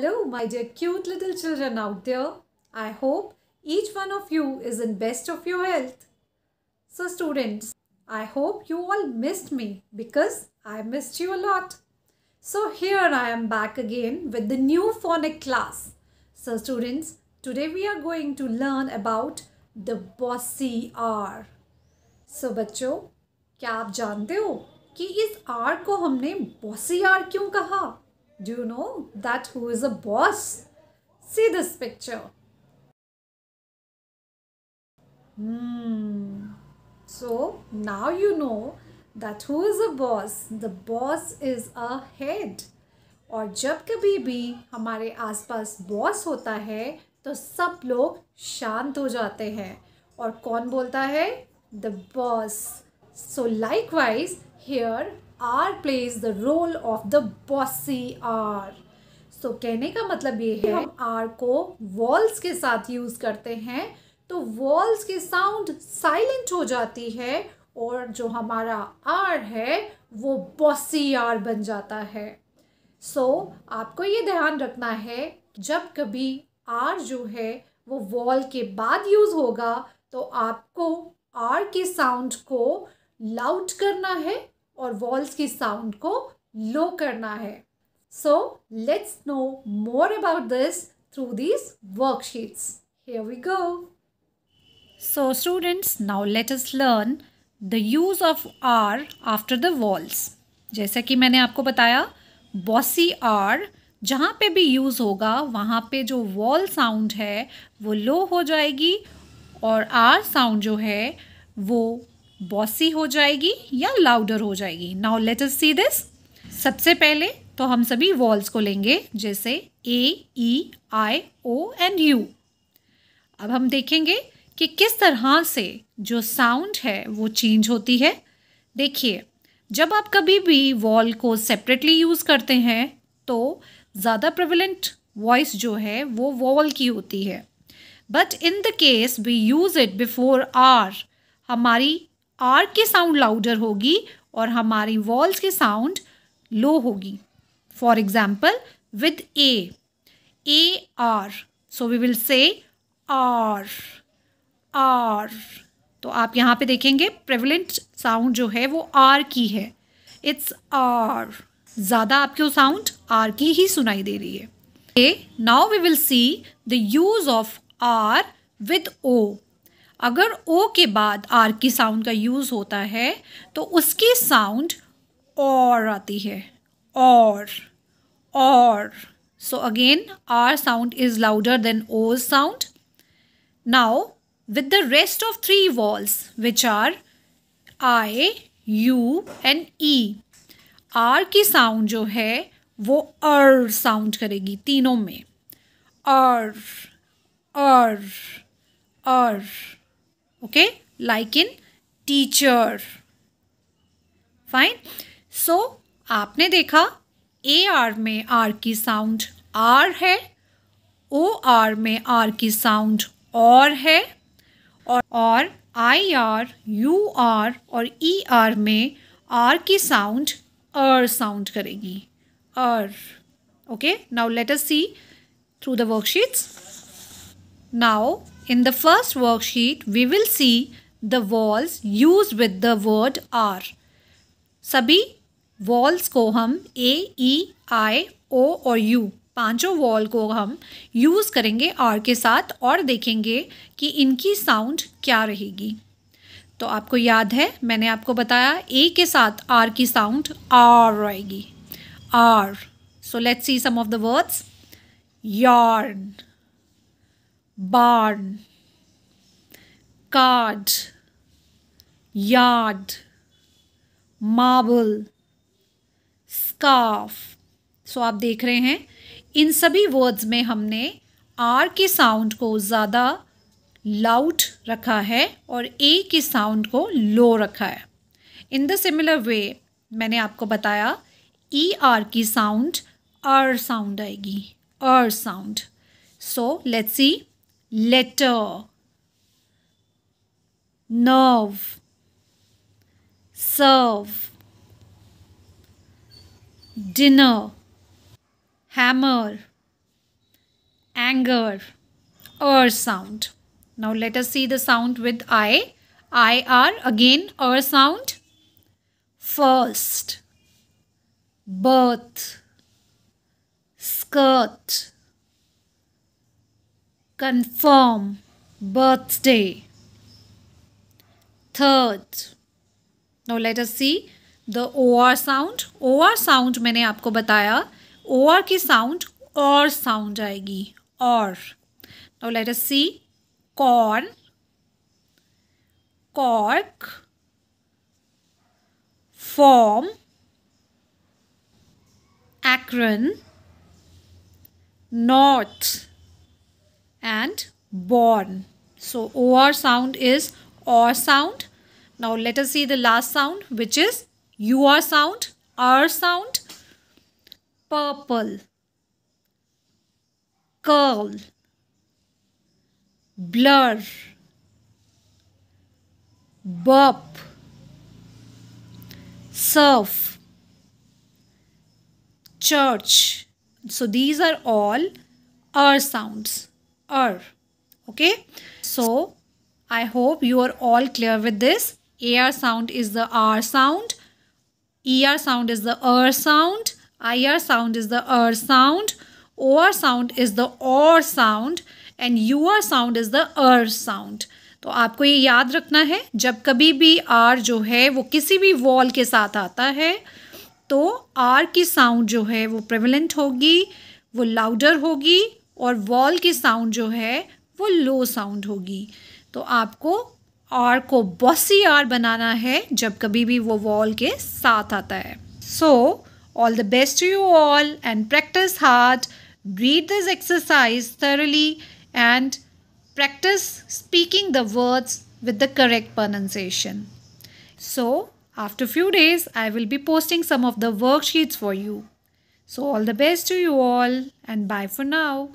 Hello, my dear cute little children out there. I hope each one of you is in best of your health. So students, I hope you all missed me because I missed you a lot. So here I am back again with the new phonic class. So students, today we are going to learn about the bossy R. So बच्चों, kya आप jante ho ki is R ko humne bossy R क्यों kaha? Do you know that who is a boss? See this picture. Hmm. So now you know that who is a boss? The boss is a head. और जब कभी भी हमारे आसपास boss होता है तो सब लोग शांत हो जाते हैं और कौन बोलता है the boss so likewise here R plays the role of the bossy R so कहने का मतलब ये है हम आर को वॉल्स के साथ यूज़ करते हैं तो वॉल्स की साउंड साइलेंट हो जाती है और जो हमारा आर है वो बॉसी आर बन जाता है सो so, आपको ये ध्यान रखना है जब कभी आर जो है वो वॉल के बाद यूज़ होगा तो आपको आर के साउंड को लाउड करना है और वॉल्स की साउंड को लो करना है so let's know more about this through this worksheets here we go so students now let us learn the use of R after the vowels जैसा कि मैंने आपको बताया बॉसी आर जहाँ पे भी यूज़ होगा वहाँ पे जो वॉल साउंड है वो लो हो जाएगी और आर साउंड जो है वो बॉसी हो जाएगी या लाउडर हो जाएगी now let us see this सबसे पहले तो हम सभी वॉल्स को लेंगे जैसे ए ई आई ओ एंड यू अब हम देखेंगे कि किस तरह से जो साउंड है वो चेंज होती है देखिए जब आप कभी भी वॉल को सेपरेटली यूज़ करते हैं तो ज़्यादा प्रविलेंट वॉइस जो है वो वॉल की होती है but in the case we use it before R हमारी आर के साउंड लाउडर होगी और हमारी वॉल्स की साउंड लो होगी for example with A A R so we will say R R तो आप यहाँ पे देखेंगे प्रेवलेंट साउंड जो है वो आर की है इट्स आर ज़्यादा वो साउंड आर की ही सुनाई दे रही है now we will see the use of R with O अगर ओ के बाद आर की साउंड का यूज़ होता है तो उसकी साउंड और आती है और और so again R sound is louder than O sound now with the rest of three vowels which are I U and E R की साउंड जो है वो अर साउंड करेगी तीनों में अर अर अर okay like in teacher fine so आपने देखा ए आर में आर की साउंड आर है ओ आर में आर की साउंड और है और और आई आर यू आर और ई e आर में आर की साउंड अर साउंड करेगी ur okay now let us see through the worksheets now In the first worksheet, we will see the walls used with the word are. सभी vowels को हम ए e आई ओ और you पांचों wall को हम use करेंगे are के साथ और देखेंगे कि इनकी साउंड क्या रहेगी तो आपको याद है मैंने आपको बताया ए के साथ आर की साउंड आर रहेगी R so let's see some of the words yarn barn card yard marble scarf so so, आप देख रहे हैं इन सभी वर्ड्स में हमने आर के साउंड को ज़्यादा लाउड रखा है और ए के साउंड को लो रखा है इन द सिमिलर वे मैंने आपको बताया ई e आर की साउंड अर साउंड आएगी ur sound so let's see letter nerve serve dinner hammer anger er sound now let us see the sound with i i r again er sound first birth skirt confirm birthday third now let us see the or sound or sound maine aapko bataya or ki sound or sound aayegi or now let us see corn cork form akron north and born. So OR sound is OR sound. Now let us see the last sound which is UR sound, R sound, purple, curl, blur, burp, surf, church. So these are all R sounds. earth okay so i hope you are all clear with this ar sound is the r sound er sound is the er sound ir sound is the er sound or sound is the or sound and ur sound is the ur sound तो आपको ये याद रखना है जब कभी भी are जो है वो किसी भी वॉल के साथ आता है तो आर की साउंड जो है वो प्रेवलेंट होगी वो लाउडर होगी और वॉल की साउंड जो है वो लो साउंड होगी तो आपको आर को बॉसी आर बनाना है जब कभी भी वो वॉल के साथ आता है so all the best you all and practice hard read this exercise thoroughly and practice speaking the words with the correct pronunciation so after few days I will be posting some of the worksheets for you so all the best to you all and bye for now